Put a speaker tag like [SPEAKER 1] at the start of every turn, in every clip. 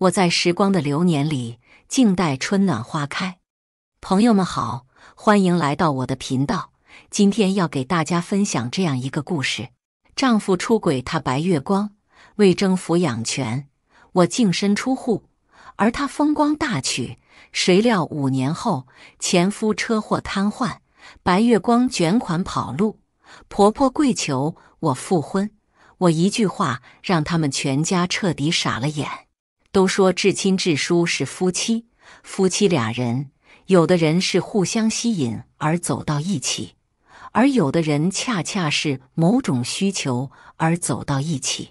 [SPEAKER 1] 我在时光的流年里静待春暖花开。朋友们好，欢迎来到我的频道。今天要给大家分享这样一个故事：丈夫出轨，她白月光为征抚养权，我净身出户，而她风光大娶。谁料五年后前夫车祸瘫痪，白月光卷款跑路，婆婆跪求我复婚，我一句话让他们全家彻底傻了眼。都说至亲至疏是夫妻，夫妻俩人，有的人是互相吸引而走到一起，而有的人恰恰是某种需求而走到一起。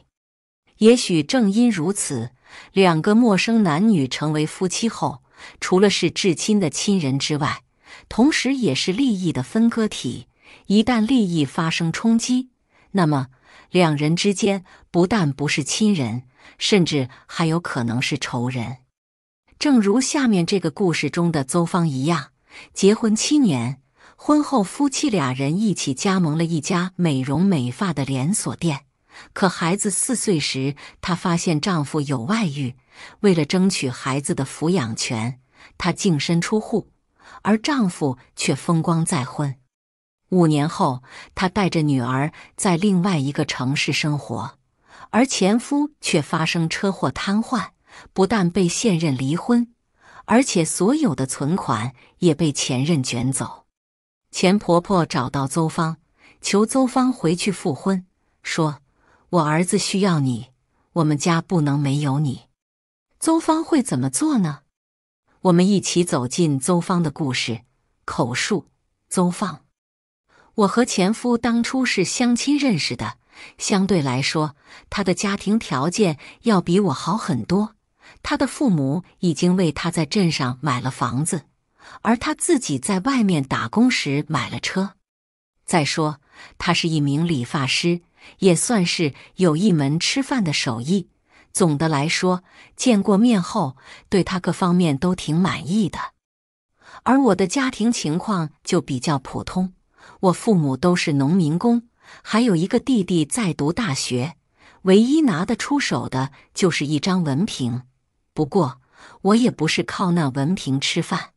[SPEAKER 1] 也许正因如此，两个陌生男女成为夫妻后，除了是至亲的亲人之外，同时也是利益的分割体。一旦利益发生冲击，那么两人之间不但不是亲人。甚至还有可能是仇人，正如下面这个故事中的邹芳一样。结婚七年，婚后夫妻俩人一起加盟了一家美容美发的连锁店。可孩子四岁时，她发现丈夫有外遇。为了争取孩子的抚养权，她净身出户，而丈夫却风光再婚。五年后，她带着女儿在另外一个城市生活。而前夫却发生车祸瘫痪，不但被现任离婚，而且所有的存款也被前任卷走。钱婆婆找到邹芳，求邹芳回去复婚，说：“我儿子需要你，我们家不能没有你。”邹芳会怎么做呢？我们一起走进邹芳的故事。口述：邹放，我和前夫当初是相亲认识的。相对来说，他的家庭条件要比我好很多。他的父母已经为他在镇上买了房子，而他自己在外面打工时买了车。再说，他是一名理发师，也算是有一门吃饭的手艺。总的来说，见过面后，对他各方面都挺满意的。而我的家庭情况就比较普通，我父母都是农民工。还有一个弟弟在读大学，唯一拿得出手的就是一张文凭。不过，我也不是靠那文凭吃饭，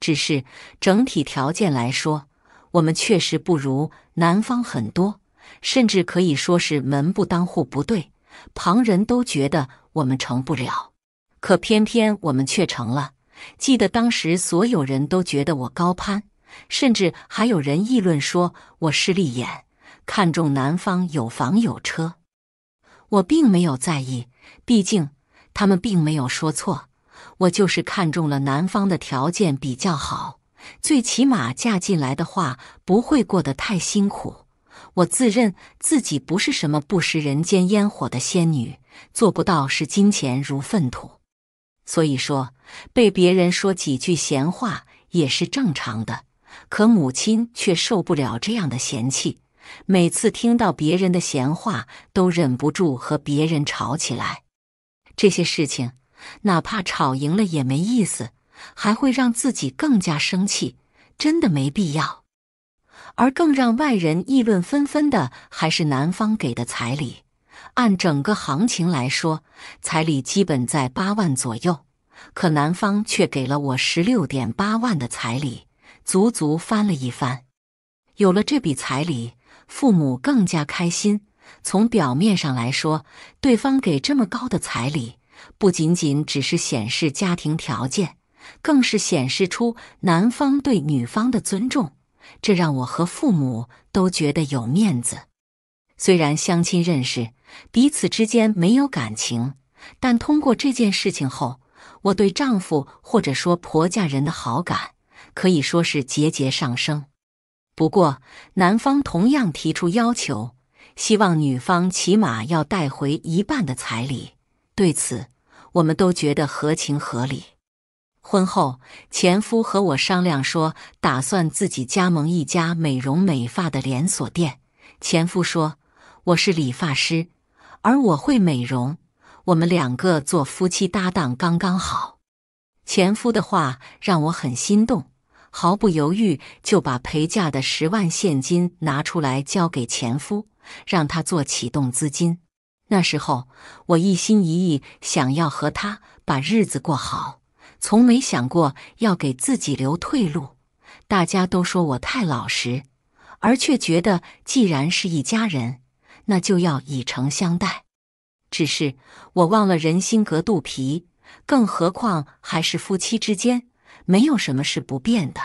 [SPEAKER 1] 只是整体条件来说，我们确实不如南方很多，甚至可以说是门不当户不对。旁人都觉得我们成不了，可偏偏我们却成了。记得当时，所有人都觉得我高攀，甚至还有人议论说我势利眼。看中男方有房有车，我并没有在意，毕竟他们并没有说错。我就是看中了男方的条件比较好，最起码嫁进来的话不会过得太辛苦。我自认自己不是什么不食人间烟火的仙女，做不到视金钱如粪土，所以说被别人说几句闲话也是正常的。可母亲却受不了这样的嫌弃。每次听到别人的闲话，都忍不住和别人吵起来。这些事情，哪怕吵赢了也没意思，还会让自己更加生气，真的没必要。而更让外人议论纷纷的，还是男方给的彩礼。按整个行情来说，彩礼基本在八万左右，可男方却给了我十六点八万的彩礼，足足翻了一番。有了这笔彩礼。父母更加开心。从表面上来说，对方给这么高的彩礼，不仅仅只是显示家庭条件，更是显示出男方对女方的尊重，这让我和父母都觉得有面子。虽然相亲认识，彼此之间没有感情，但通过这件事情后，我对丈夫或者说婆家人的好感可以说是节节上升。不过，男方同样提出要求，希望女方起码要带回一半的彩礼。对此，我们都觉得合情合理。婚后，前夫和我商量说，打算自己加盟一家美容美发的连锁店。前夫说：“我是理发师，而我会美容，我们两个做夫妻搭档刚刚好。”前夫的话让我很心动。毫不犹豫就把陪嫁的十万现金拿出来交给前夫，让他做启动资金。那时候我一心一意想要和他把日子过好，从没想过要给自己留退路。大家都说我太老实，而却觉得既然是一家人，那就要以诚相待。只是我忘了人心隔肚皮，更何况还是夫妻之间。没有什么是不变的。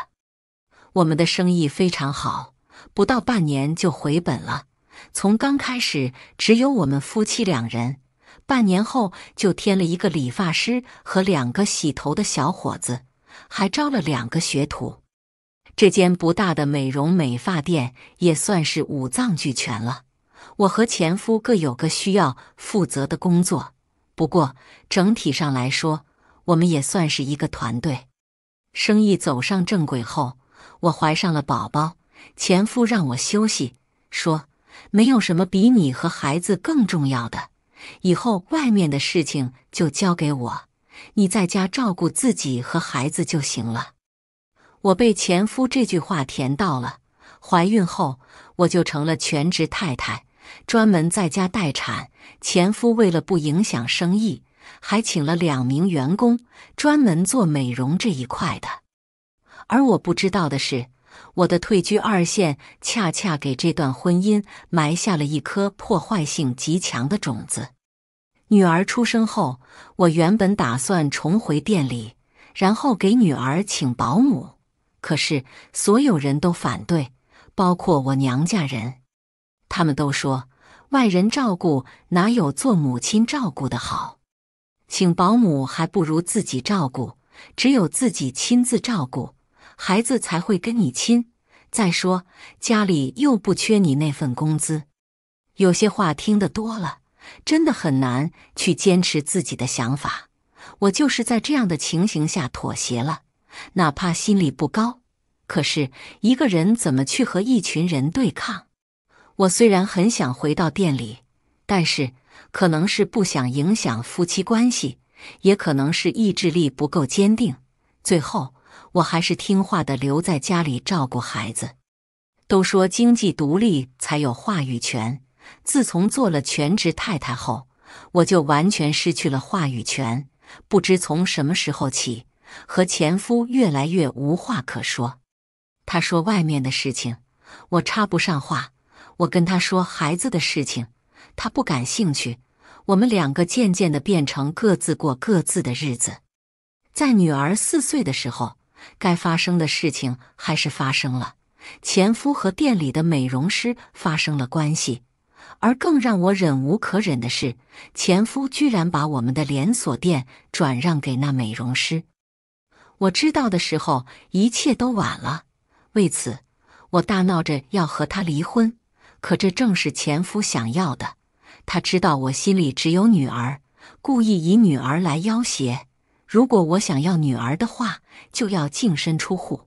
[SPEAKER 1] 我们的生意非常好，不到半年就回本了。从刚开始只有我们夫妻两人，半年后就添了一个理发师和两个洗头的小伙子，还招了两个学徒。这间不大的美容美发店也算是五脏俱全了。我和前夫各有个需要负责的工作，不过整体上来说，我们也算是一个团队。生意走上正轨后，我怀上了宝宝。前夫让我休息，说：“没有什么比你和孩子更重要的，以后外面的事情就交给我，你在家照顾自己和孩子就行了。”我被前夫这句话甜到了。怀孕后，我就成了全职太太，专门在家待产。前夫为了不影响生意。还请了两名员工专门做美容这一块的，而我不知道的是，我的退居二线恰恰给这段婚姻埋下了一颗破坏性极强的种子。女儿出生后，我原本打算重回店里，然后给女儿请保姆，可是所有人都反对，包括我娘家人。他们都说，外人照顾哪有做母亲照顾的好。请保姆还不如自己照顾，只有自己亲自照顾孩子才会跟你亲。再说家里又不缺你那份工资，有些话听得多了，真的很难去坚持自己的想法。我就是在这样的情形下妥协了，哪怕心里不高，可是一个人怎么去和一群人对抗？我虽然很想回到店里，但是。可能是不想影响夫妻关系，也可能是意志力不够坚定。最后，我还是听话的留在家里照顾孩子。都说经济独立才有话语权，自从做了全职太太后，我就完全失去了话语权。不知从什么时候起，和前夫越来越无话可说。他说外面的事情，我插不上话；我跟他说孩子的事情。他不感兴趣，我们两个渐渐的变成各自过各自的日子。在女儿四岁的时候，该发生的事情还是发生了：前夫和店里的美容师发生了关系，而更让我忍无可忍的是，前夫居然把我们的连锁店转让给那美容师。我知道的时候，一切都晚了。为此，我大闹着要和他离婚，可这正是前夫想要的。他知道我心里只有女儿，故意以女儿来要挟。如果我想要女儿的话，就要净身出户。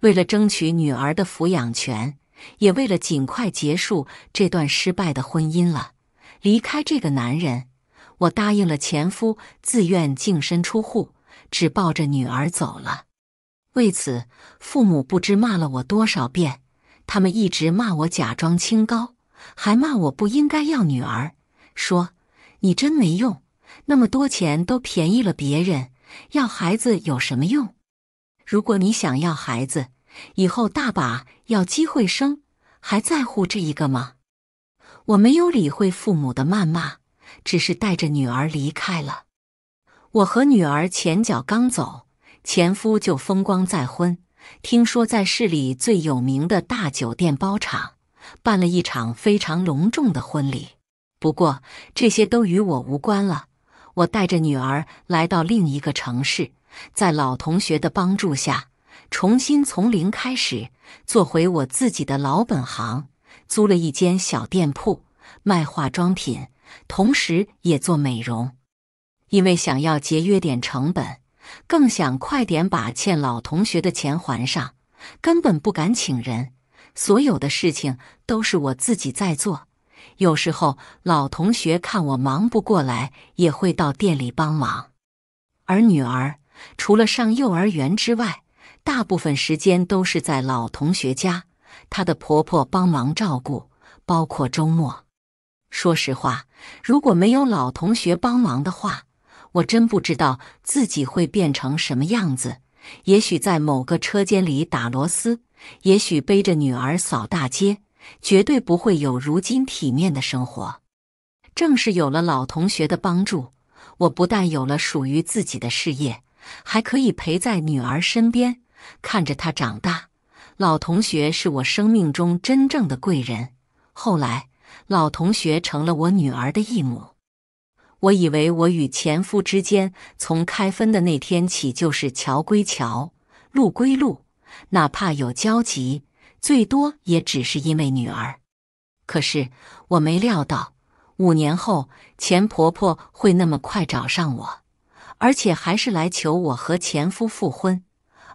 [SPEAKER 1] 为了争取女儿的抚养权，也为了尽快结束这段失败的婚姻了，离开这个男人，我答应了前夫，自愿净身出户，只抱着女儿走了。为此，父母不知骂了我多少遍，他们一直骂我假装清高。还骂我不应该要女儿，说你真没用，那么多钱都便宜了别人，要孩子有什么用？如果你想要孩子，以后大把要机会生，还在乎这一个吗？我没有理会父母的谩骂，只是带着女儿离开了。我和女儿前脚刚走，前夫就风光再婚，听说在市里最有名的大酒店包场。办了一场非常隆重的婚礼，不过这些都与我无关了。我带着女儿来到另一个城市，在老同学的帮助下，重新从零开始做回我自己的老本行，租了一间小店铺卖化妆品，同时也做美容。因为想要节约点成本，更想快点把欠老同学的钱还上，根本不敢请人。所有的事情都是我自己在做，有时候老同学看我忙不过来，也会到店里帮忙。而女儿除了上幼儿园之外，大部分时间都是在老同学家，她的婆婆帮忙照顾，包括周末。说实话，如果没有老同学帮忙的话，我真不知道自己会变成什么样子，也许在某个车间里打螺丝。也许背着女儿扫大街，绝对不会有如今体面的生活。正是有了老同学的帮助，我不但有了属于自己的事业，还可以陪在女儿身边，看着她长大。老同学是我生命中真正的贵人。后来，老同学成了我女儿的义母。我以为我与前夫之间，从开分的那天起就是桥归桥，路归路。哪怕有交集，最多也只是因为女儿。可是我没料到，五年后前婆婆会那么快找上我，而且还是来求我和前夫复婚。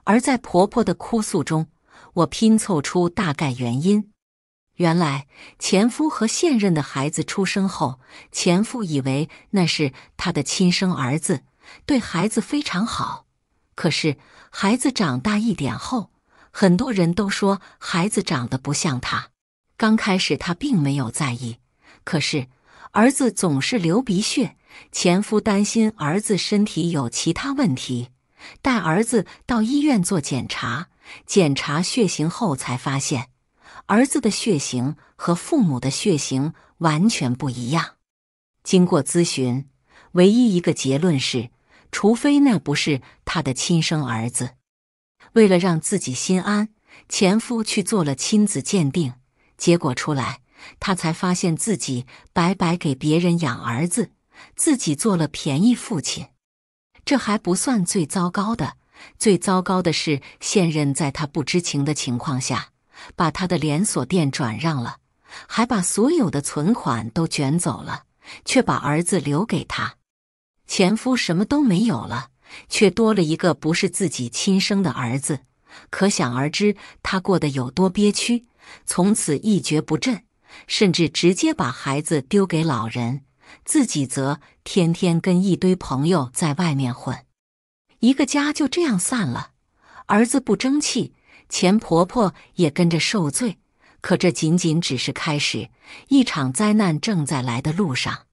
[SPEAKER 1] 而在婆婆的哭诉中，我拼凑出大概原因。原来前夫和现任的孩子出生后，前夫以为那是他的亲生儿子，对孩子非常好。可是孩子长大一点后，很多人都说孩子长得不像他。刚开始他并没有在意，可是儿子总是流鼻血，前夫担心儿子身体有其他问题，带儿子到医院做检查。检查血型后才发现，儿子的血型和父母的血型完全不一样。经过咨询，唯一一个结论是。除非那不是他的亲生儿子。为了让自己心安，前夫去做了亲子鉴定，结果出来，他才发现自己白白给别人养儿子，自己做了便宜父亲。这还不算最糟糕的，最糟糕的是现任在他不知情的情况下，把他的连锁店转让了，还把所有的存款都卷走了，却把儿子留给他。前夫什么都没有了，却多了一个不是自己亲生的儿子，可想而知他过得有多憋屈。从此一蹶不振，甚至直接把孩子丢给老人，自己则天天跟一堆朋友在外面混。一个家就这样散了，儿子不争气，前婆婆也跟着受罪。可这仅仅只是开始，一场灾难正在来的路上。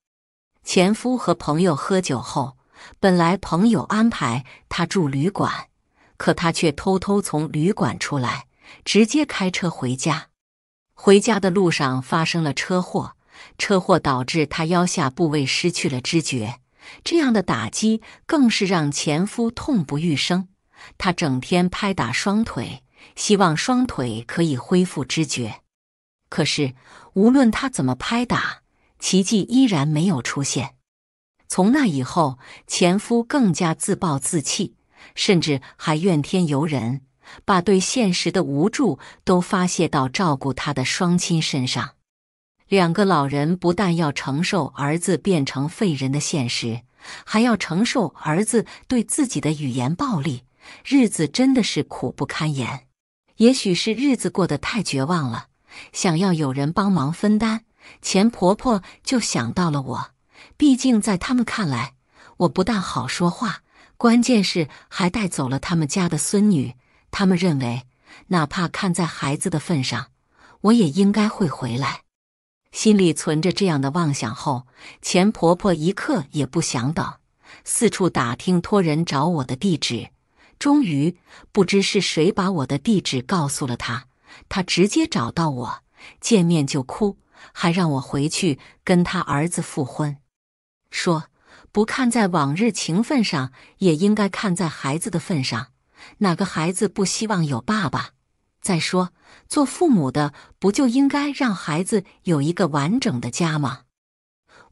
[SPEAKER 1] 前夫和朋友喝酒后，本来朋友安排他住旅馆，可他却偷偷从旅馆出来，直接开车回家。回家的路上发生了车祸，车祸导致他腰下部位失去了知觉。这样的打击更是让前夫痛不欲生，他整天拍打双腿，希望双腿可以恢复知觉。可是无论他怎么拍打。奇迹依然没有出现。从那以后，前夫更加自暴自弃，甚至还怨天尤人，把对现实的无助都发泄到照顾他的双亲身上。两个老人不但要承受儿子变成废人的现实，还要承受儿子对自己的语言暴力，日子真的是苦不堪言。也许是日子过得太绝望了，想要有人帮忙分担。钱婆婆就想到了我，毕竟在他们看来，我不但好说话，关键是还带走了他们家的孙女。他们认为，哪怕看在孩子的份上，我也应该会回来。心里存着这样的妄想后，钱婆婆一刻也不想等，四处打听，托人找我的地址。终于，不知是谁把我的地址告诉了她，她直接找到我，见面就哭。还让我回去跟他儿子复婚，说不看在往日情分上，也应该看在孩子的份上，哪个孩子不希望有爸爸？再说做父母的不就应该让孩子有一个完整的家吗？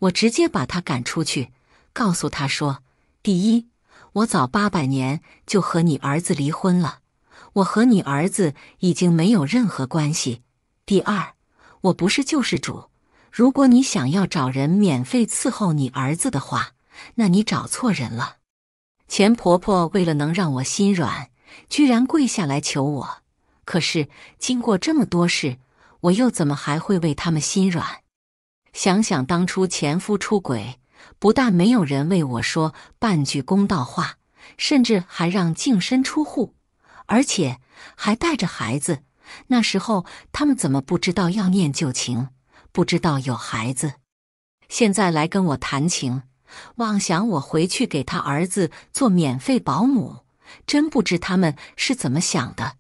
[SPEAKER 1] 我直接把他赶出去，告诉他说：第一，我早八百年就和你儿子离婚了，我和你儿子已经没有任何关系；第二。我不是救世主。如果你想要找人免费伺候你儿子的话，那你找错人了。钱婆婆为了能让我心软，居然跪下来求我。可是经过这么多事，我又怎么还会为他们心软？想想当初前夫出轨，不但没有人为我说半句公道话，甚至还让净身出户，而且还带着孩子。那时候他们怎么不知道要念旧情，不知道有孩子？现在来跟我谈情，妄想我回去给他儿子做免费保姆，真不知他们是怎么想的。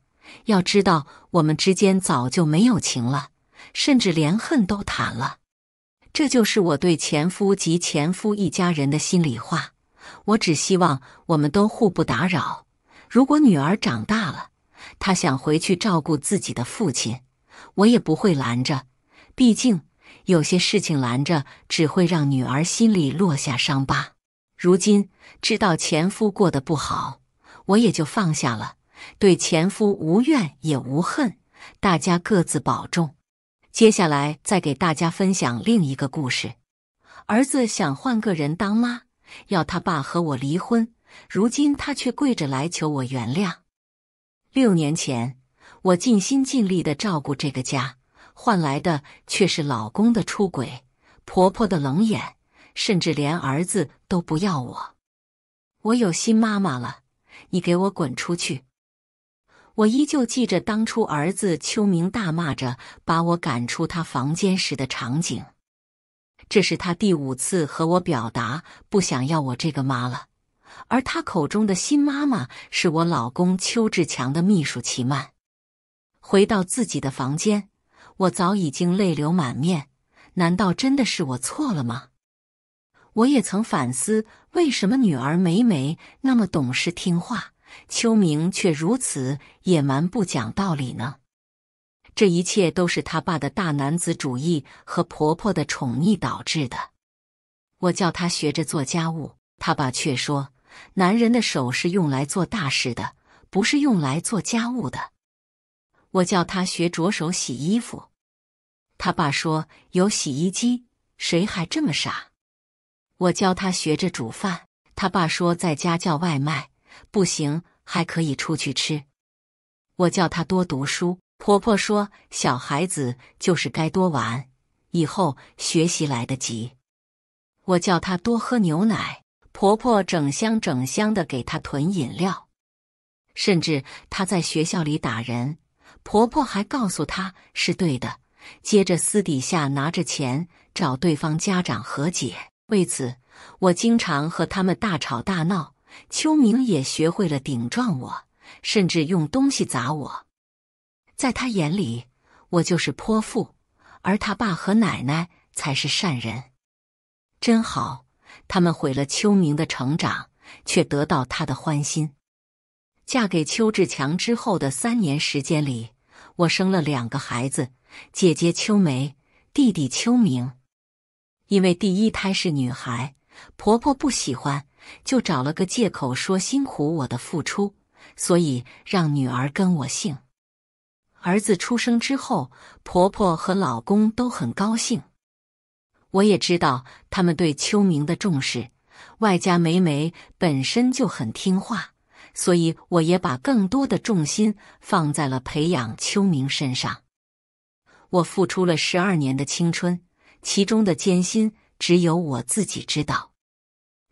[SPEAKER 1] 要知道我们之间早就没有情了，甚至连恨都谈了。这就是我对前夫及前夫一家人的心里话。我只希望我们都互不打扰。如果女儿长大了。他想回去照顾自己的父亲，我也不会拦着。毕竟有些事情拦着只会让女儿心里落下伤疤。如今知道前夫过得不好，我也就放下了，对前夫无怨也无恨。大家各自保重。接下来再给大家分享另一个故事：儿子想换个人当妈，要他爸和我离婚。如今他却跪着来求我原谅。六年前，我尽心尽力的照顾这个家，换来的却是老公的出轨、婆婆的冷眼，甚至连儿子都不要我。我有新妈妈了，你给我滚出去！我依旧记着当初儿子秋明大骂着把我赶出他房间时的场景。这是他第五次和我表达不想要我这个妈了。而他口中的新妈妈是我老公邱志强的秘书齐曼。回到自己的房间，我早已经泪流满面。难道真的是我错了吗？我也曾反思，为什么女儿梅梅那么懂事听话，秋明却如此野蛮不讲道理呢？这一切都是他爸的大男子主义和婆婆的宠溺导致的。我叫他学着做家务，他爸却说。男人的手是用来做大事的，不是用来做家务的。我叫他学着手洗衣服，他爸说有洗衣机，谁还这么傻？我教他学着煮饭，他爸说在家叫外卖不行，还可以出去吃。我叫他多读书，婆婆说小孩子就是该多玩，以后学习来得及。我叫他多喝牛奶。婆婆整箱整箱的给她囤饮料，甚至她在学校里打人，婆婆还告诉她是对的。接着私底下拿着钱找对方家长和解。为此，我经常和他们大吵大闹。秋明也学会了顶撞我，甚至用东西砸我。在他眼里，我就是泼妇，而他爸和奶奶才是善人，真好。他们毁了秋明的成长，却得到他的欢心。嫁给邱志强之后的三年时间里，我生了两个孩子，姐姐秋梅，弟弟秋明。因为第一胎是女孩，婆婆不喜欢，就找了个借口说辛苦我的付出，所以让女儿跟我姓。儿子出生之后，婆婆和老公都很高兴。我也知道他们对秋明的重视，外加梅梅本身就很听话，所以我也把更多的重心放在了培养秋明身上。我付出了十二年的青春，其中的艰辛只有我自己知道。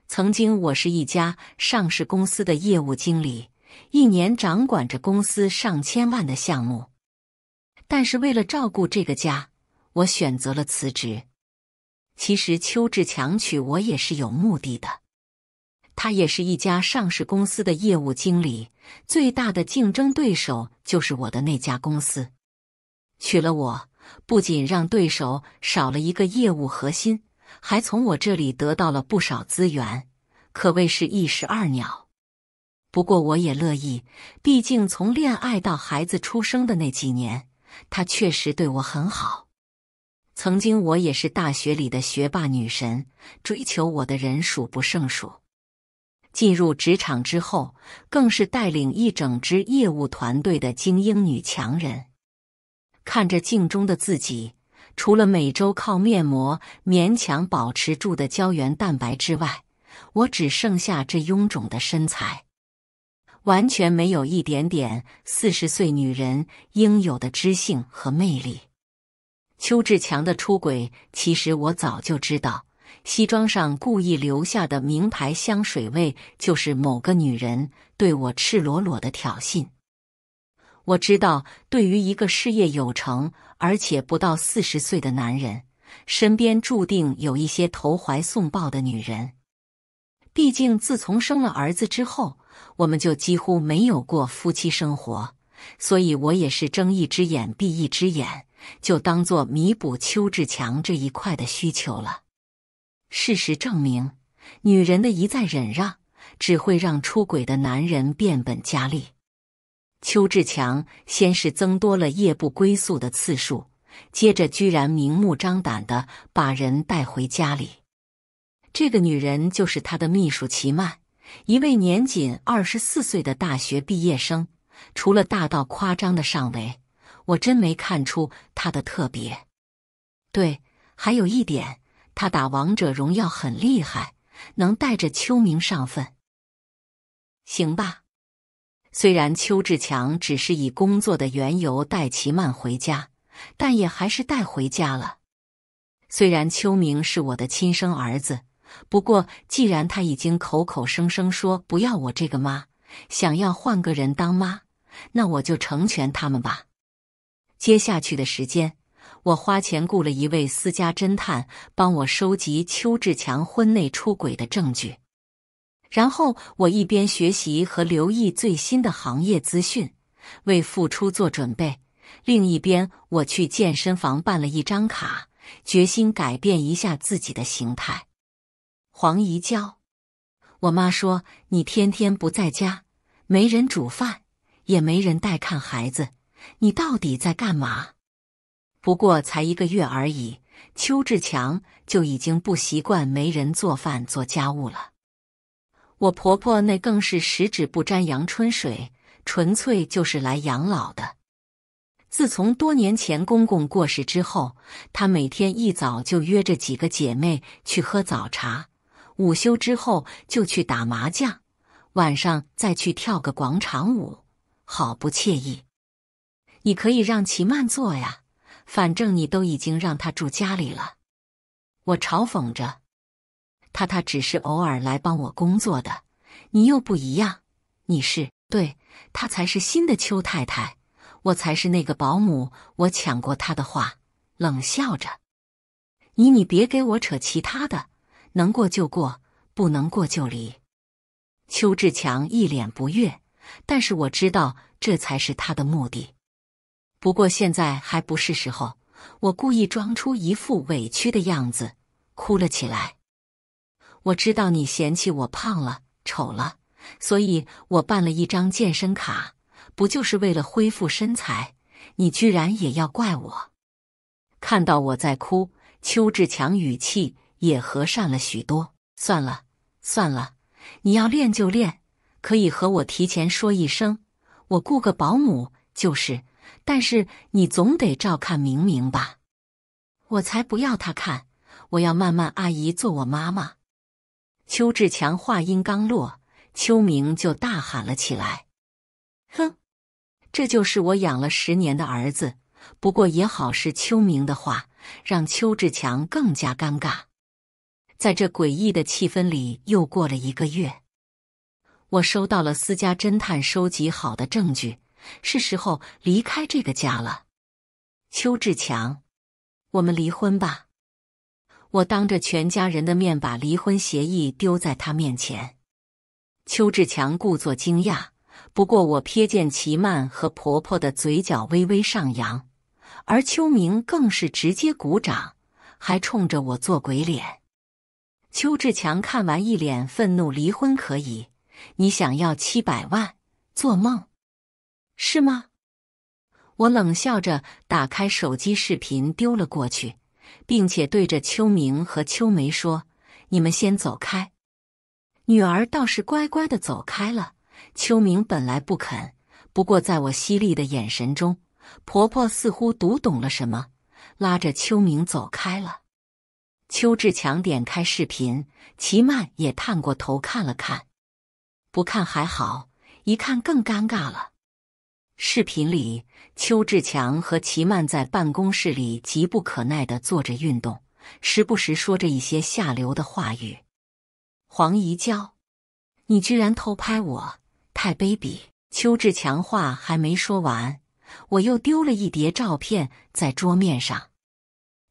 [SPEAKER 1] 曾经，我是一家上市公司的业务经理，一年掌管着公司上千万的项目，但是为了照顾这个家，我选择了辞职。其实邱志强娶我也是有目的的，他也是一家上市公司的业务经理，最大的竞争对手就是我的那家公司。娶了我，不仅让对手少了一个业务核心，还从我这里得到了不少资源，可谓是一石二鸟。不过我也乐意，毕竟从恋爱到孩子出生的那几年，他确实对我很好。曾经，我也是大学里的学霸女神，追求我的人数不胜数。进入职场之后，更是带领一整支业务团队的精英女强人。看着镜中的自己，除了每周靠面膜勉强保持住的胶原蛋白之外，我只剩下这臃肿的身材，完全没有一点点四十岁女人应有的知性和魅力。邱志强的出轨，其实我早就知道。西装上故意留下的名牌香水味，就是某个女人对我赤裸裸的挑衅。我知道，对于一个事业有成而且不到四十岁的男人，身边注定有一些投怀送抱的女人。毕竟，自从生了儿子之后，我们就几乎没有过夫妻生活，所以我也是睁一只眼闭一只眼。就当做弥补邱志强这一块的需求了。事实证明，女人的一再忍让，只会让出轨的男人变本加厉。邱志强先是增多了夜不归宿的次数，接着居然明目张胆的把人带回家里。这个女人就是他的秘书齐曼，一位年仅二十四岁的大学毕业生，除了大到夸张的上围。我真没看出他的特别。对，还有一点，他打王者荣耀很厉害，能带着秋明上分。行吧。虽然邱志强只是以工作的缘由带齐曼回家，但也还是带回家了。虽然秋明是我的亲生儿子，不过既然他已经口口声声说不要我这个妈，想要换个人当妈，那我就成全他们吧。接下去的时间，我花钱雇了一位私家侦探，帮我收集邱志强婚内出轨的证据。然后我一边学习和留意最新的行业资讯，为复出做准备；另一边我去健身房办了一张卡，决心改变一下自己的形态。黄怡娇，我妈说你天天不在家，没人煮饭，也没人带看孩子。你到底在干嘛？不过才一个月而已，邱志强就已经不习惯没人做饭做家务了。我婆婆那更是十指不沾阳春水，纯粹就是来养老的。自从多年前公公过世之后，她每天一早就约着几个姐妹去喝早茶，午休之后就去打麻将，晚上再去跳个广场舞，好不惬意。你可以让齐曼做呀，反正你都已经让他住家里了。我嘲讽着，他他只是偶尔来帮我工作的，你又不一样，你是对，他才是新的邱太太，我才是那个保姆。我抢过他的话，冷笑着，你你别给我扯其他的，能过就过，不能过就离。邱志强一脸不悦，但是我知道这才是他的目的。不过现在还不是时候，我故意装出一副委屈的样子，哭了起来。我知道你嫌弃我胖了、丑了，所以我办了一张健身卡，不就是为了恢复身材？你居然也要怪我！看到我在哭，邱志强语气也和善了许多。算了，算了，你要练就练，可以和我提前说一声，我雇个保姆就是。但是你总得照看明明吧，我才不要他看，我要曼曼阿姨做我妈妈。邱志强话音刚落，邱明就大喊了起来：“哼，这就是我养了十年的儿子！”不过也好，是邱明的话让邱志强更加尴尬。在这诡异的气氛里，又过了一个月，我收到了私家侦探收集好的证据。是时候离开这个家了，邱志强，我们离婚吧！我当着全家人的面把离婚协议丢在他面前。邱志强故作惊讶，不过我瞥见齐曼和婆婆的嘴角微微上扬，而邱明更是直接鼓掌，还冲着我做鬼脸。邱志强看完一脸愤怒：“离婚可以，你想要七百万？做梦！”是吗？我冷笑着打开手机视频，丢了过去，并且对着秋明和秋梅说：“你们先走开。”女儿倒是乖乖的走开了。秋明本来不肯，不过在我犀利的眼神中，婆婆似乎读懂了什么，拉着秋明走开了。邱志强点开视频，齐曼也探过头看了看，不看还好，一看更尴尬了。视频里，邱志强和齐曼在办公室里急不可耐的做着运动，时不时说着一些下流的话语。黄怡娇，你居然偷拍我，太卑鄙！邱志强话还没说完，我又丢了一叠照片在桌面上。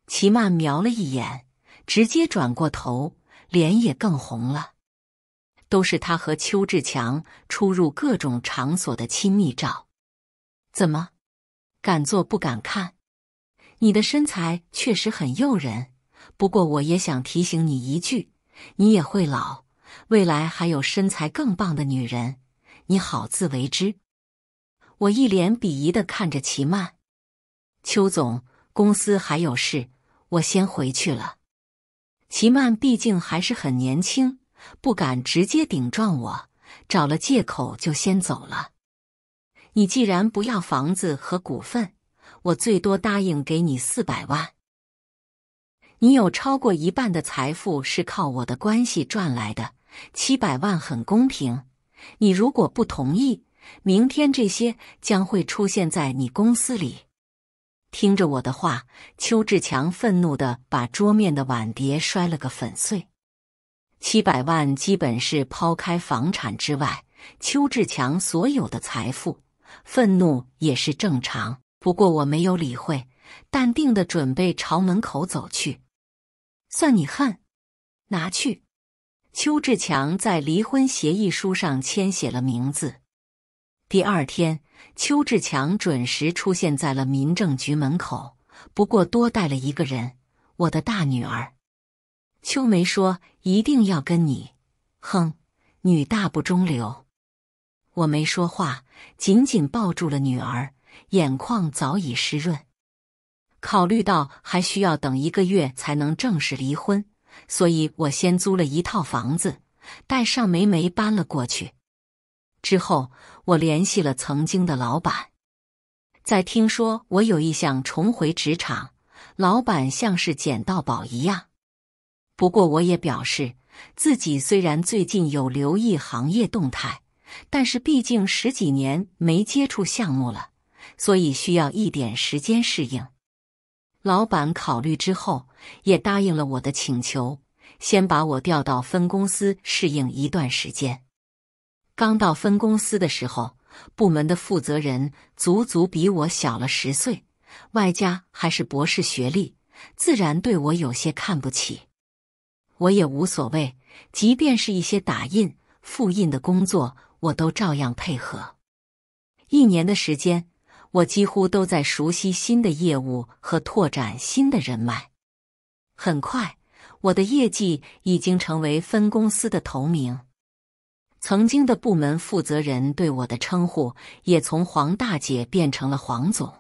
[SPEAKER 1] 齐曼瞄了一眼，直接转过头，脸也更红了。都是他和邱志强出入各种场所的亲密照。怎么，敢做不敢看？你的身材确实很诱人，不过我也想提醒你一句，你也会老，未来还有身材更棒的女人，你好自为之。我一脸鄙夷的看着齐曼，邱总，公司还有事，我先回去了。齐曼毕竟还是很年轻，不敢直接顶撞我，找了借口就先走了。你既然不要房子和股份，我最多答应给你四百万。你有超过一半的财富是靠我的关系赚来的，七百万很公平。你如果不同意，明天这些将会出现在你公司里。听着我的话，邱志强愤怒的把桌面的碗碟摔了个粉碎。七百万基本是抛开房产之外，邱志强所有的财富。愤怒也是正常，不过我没有理会，淡定的准备朝门口走去。算你狠，拿去。邱志强在离婚协议书上签写了名字。第二天，邱志强准时出现在了民政局门口，不过多带了一个人，我的大女儿邱梅说一定要跟你。哼，女大不中留。我没说话，紧紧抱住了女儿，眼眶早已湿润。考虑到还需要等一个月才能正式离婚，所以我先租了一套房子，带上梅梅搬了过去。之后，我联系了曾经的老板，在听说我有意向重回职场，老板像是捡到宝一样。不过，我也表示自己虽然最近有留意行业动态。但是毕竟十几年没接触项目了，所以需要一点时间适应。老板考虑之后，也答应了我的请求，先把我调到分公司适应一段时间。刚到分公司的时候，部门的负责人足足比我小了十岁，外加还是博士学历，自然对我有些看不起。我也无所谓，即便是一些打印、复印的工作。我都照样配合。一年的时间，我几乎都在熟悉新的业务和拓展新的人脉。很快，我的业绩已经成为分公司的头名。曾经的部门负责人对我的称呼也从黄大姐变成了黄总。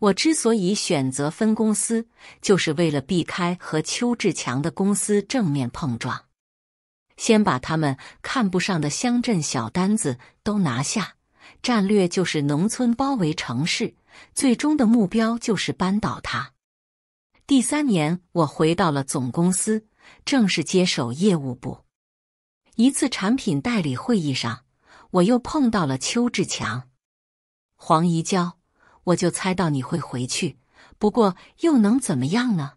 [SPEAKER 1] 我之所以选择分公司，就是为了避开和邱志强的公司正面碰撞。先把他们看不上的乡镇小单子都拿下，战略就是农村包围城市，最终的目标就是扳倒他。第三年，我回到了总公司，正式接手业务部。一次产品代理会议上，我又碰到了邱志强、黄怡娇，我就猜到你会回去，不过又能怎么样呢？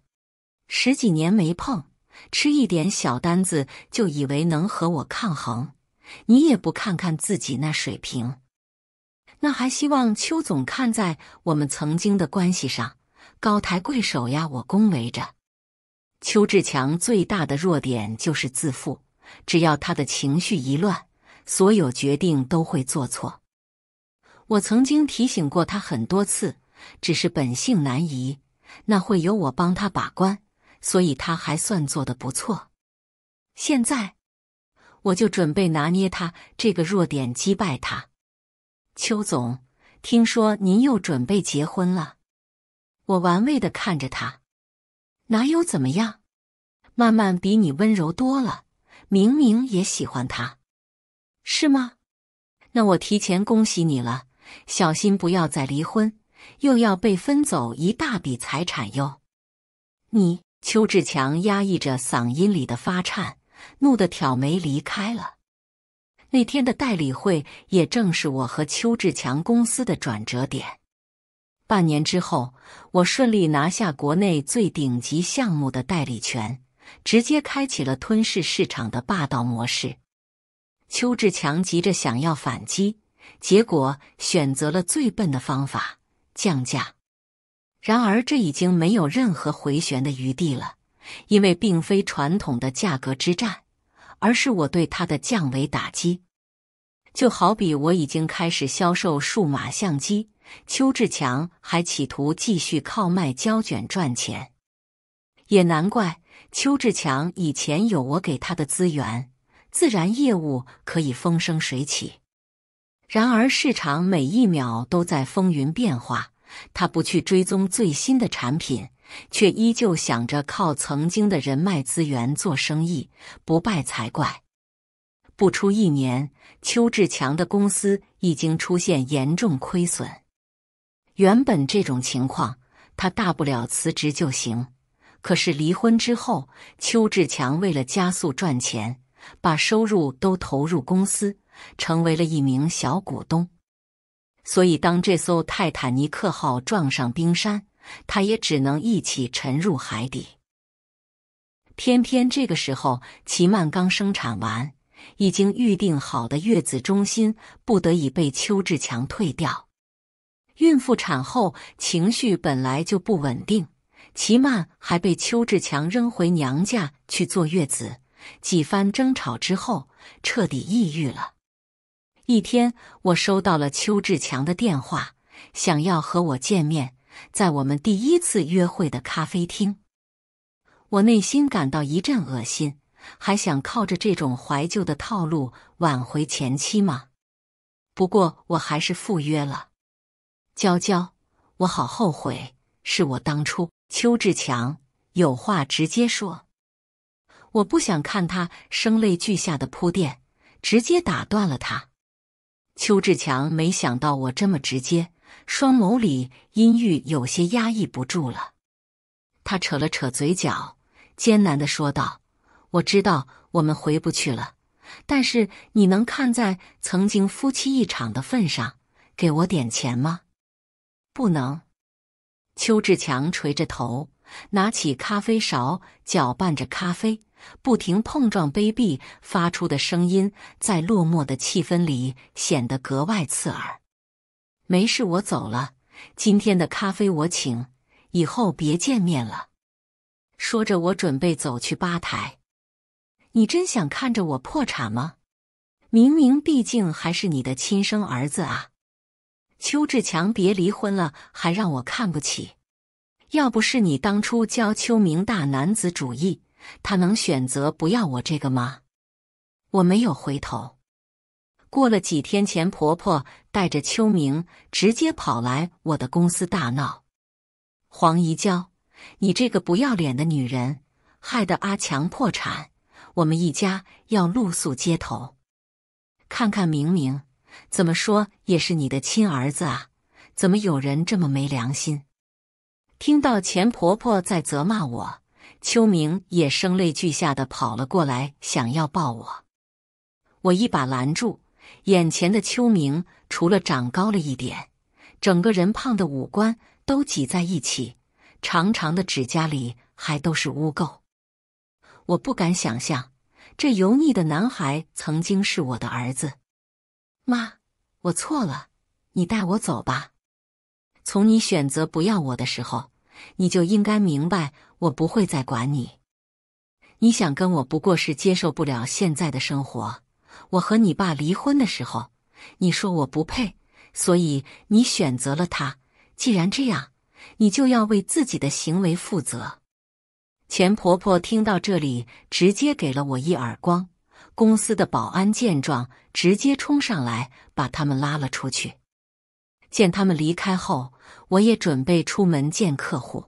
[SPEAKER 1] 十几年没碰。吃一点小单子就以为能和我抗衡，你也不看看自己那水平，那还希望邱总看在我们曾经的关系上高抬贵手呀？我恭维着邱志强最大的弱点就是自负，只要他的情绪一乱，所有决定都会做错。我曾经提醒过他很多次，只是本性难移，那会由我帮他把关。所以他还算做的不错。现在，我就准备拿捏他这个弱点，击败他。邱总，听说您又准备结婚了？我玩味的看着他，哪有怎么样？曼曼比你温柔多了，明明也喜欢他，是吗？那我提前恭喜你了，小心不要再离婚，又要被分走一大笔财产哟。你。邱志强压抑着嗓音里的发颤，怒的挑眉离开了。那天的代理会，也正是我和邱志强公司的转折点。半年之后，我顺利拿下国内最顶级项目的代理权，直接开启了吞噬市场的霸道模式。邱志强急着想要反击，结果选择了最笨的方法——降价。然而，这已经没有任何回旋的余地了，因为并非传统的价格之战，而是我对他的降维打击。就好比我已经开始销售数码相机，邱志强还企图继续靠卖胶卷赚钱，也难怪邱志强以前有我给他的资源，自然业务可以风生水起。然而，市场每一秒都在风云变化。他不去追踪最新的产品，却依旧想着靠曾经的人脉资源做生意，不败才怪。不出一年，邱志强的公司已经出现严重亏损。原本这种情况，他大不了辞职就行。可是离婚之后，邱志强为了加速赚钱，把收入都投入公司，成为了一名小股东。所以，当这艘泰坦尼克号撞上冰山，他也只能一起沉入海底。偏偏这个时候，齐曼刚生产完，已经预定好的月子中心不得已被邱志强退掉。孕妇产后情绪本来就不稳定，齐曼还被邱志强扔回娘家去坐月子。几番争吵之后，彻底抑郁了。一天，我收到了邱志强的电话，想要和我见面，在我们第一次约会的咖啡厅。我内心感到一阵恶心，还想靠着这种怀旧的套路挽回前妻吗？不过我还是赴约了。娇娇，我好后悔，是我当初。邱志强有话直接说，我不想看他声泪俱下的铺垫，直接打断了他。邱志强没想到我这么直接，双眸里阴郁有些压抑不住了。他扯了扯嘴角，艰难的说道：“我知道我们回不去了，但是你能看在曾经夫妻一场的份上，给我点钱吗？”“不能。”邱志强垂着头。拿起咖啡勺搅拌着咖啡，不停碰撞杯壁发出的声音，在落寞的气氛里显得格外刺耳。没事，我走了，今天的咖啡我请，以后别见面了。说着，我准备走去吧台。你真想看着我破产吗？明明毕竟还是你的亲生儿子啊，邱志强，别离婚了，还让我看不起。要不是你当初教秋明大男子主义，他能选择不要我这个吗？我没有回头。过了几天前，婆婆带着秋明直接跑来我的公司大闹。黄怡娇，你这个不要脸的女人，害得阿强破产，我们一家要露宿街头。看看明明，怎么说也是你的亲儿子啊，怎么有人这么没良心？听到钱婆婆在责骂我，秋明也声泪俱下的跑了过来，想要抱我，我一把拦住。眼前的秋明除了长高了一点，整个人胖的五官都挤在一起，长长的指甲里还都是污垢。我不敢想象，这油腻的男孩曾经是我的儿子。妈，我错了，你带我走吧。从你选择不要我的时候。你就应该明白，我不会再管你。你想跟我，不过是接受不了现在的生活。我和你爸离婚的时候，你说我不配，所以你选择了他。既然这样，你就要为自己的行为负责。钱婆婆听到这里，直接给了我一耳光。公司的保安见状，直接冲上来把他们拉了出去。见他们离开后，我也准备出门见客户。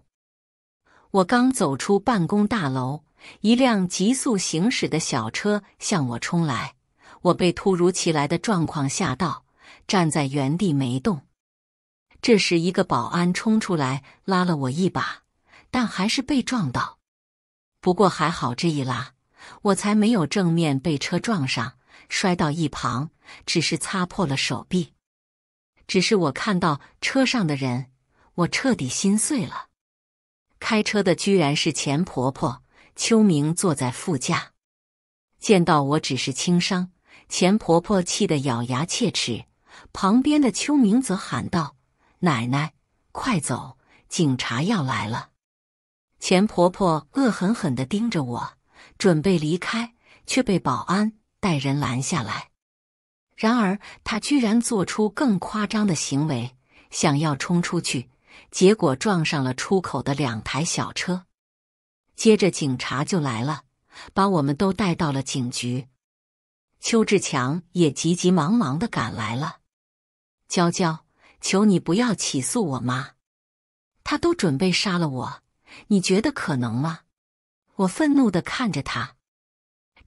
[SPEAKER 1] 我刚走出办公大楼，一辆急速行驶的小车向我冲来，我被突如其来的状况吓到，站在原地没动。这时，一个保安冲出来拉了我一把，但还是被撞倒。不过还好，这一拉，我才没有正面被车撞上，摔到一旁，只是擦破了手臂。只是我看到车上的人，我彻底心碎了。开车的居然是钱婆婆，秋明坐在副驾。见到我只是轻伤，钱婆婆气得咬牙切齿。旁边的秋明则喊道：“奶奶，快走，警察要来了！”钱婆婆恶狠狠的盯着我，准备离开，却被保安带人拦下来。然而，他居然做出更夸张的行为，想要冲出去，结果撞上了出口的两台小车。接着，警察就来了，把我们都带到了警局。邱志强也急急忙忙的赶来了。娇娇，求你不要起诉我妈，他都准备杀了我，你觉得可能吗？我愤怒的看着他，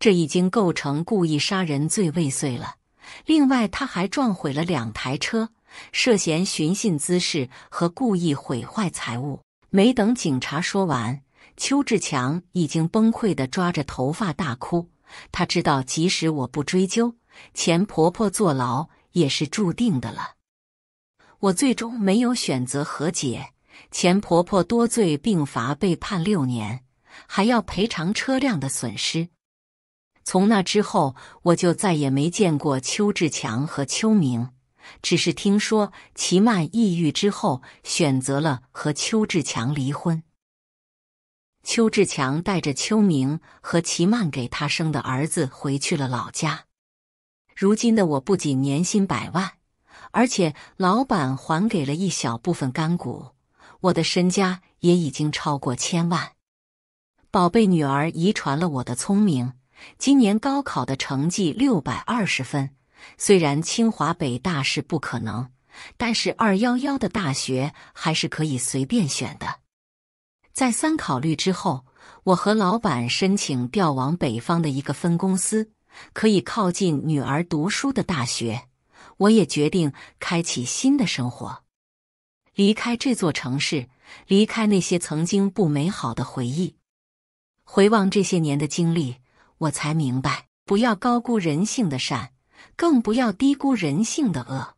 [SPEAKER 1] 这已经构成故意杀人罪未遂了。另外，他还撞毁了两台车，涉嫌寻衅滋事和故意毁坏财物。没等警察说完，邱志强已经崩溃的抓着头发大哭。他知道，即使我不追究，钱婆婆坐牢也是注定的了。我最终没有选择和解，钱婆婆多罪并罚，被判六年，还要赔偿车辆的损失。从那之后，我就再也没见过邱志强和邱明，只是听说齐曼抑郁之后选择了和邱志强离婚。邱志强带着邱明和齐曼给他生的儿子回去了老家。如今的我不仅年薪百万，而且老板还给了一小部分干股，我的身家也已经超过千万。宝贝女儿遗传了我的聪明。今年高考的成绩六百二十分，虽然清华北大是不可能，但是二1 1的大学还是可以随便选的。再三考虑之后，我和老板申请调往北方的一个分公司，可以靠近女儿读书的大学。我也决定开启新的生活，离开这座城市，离开那些曾经不美好的回忆。回望这些年的经历。我才明白，不要高估人性的善，更不要低估人性的恶。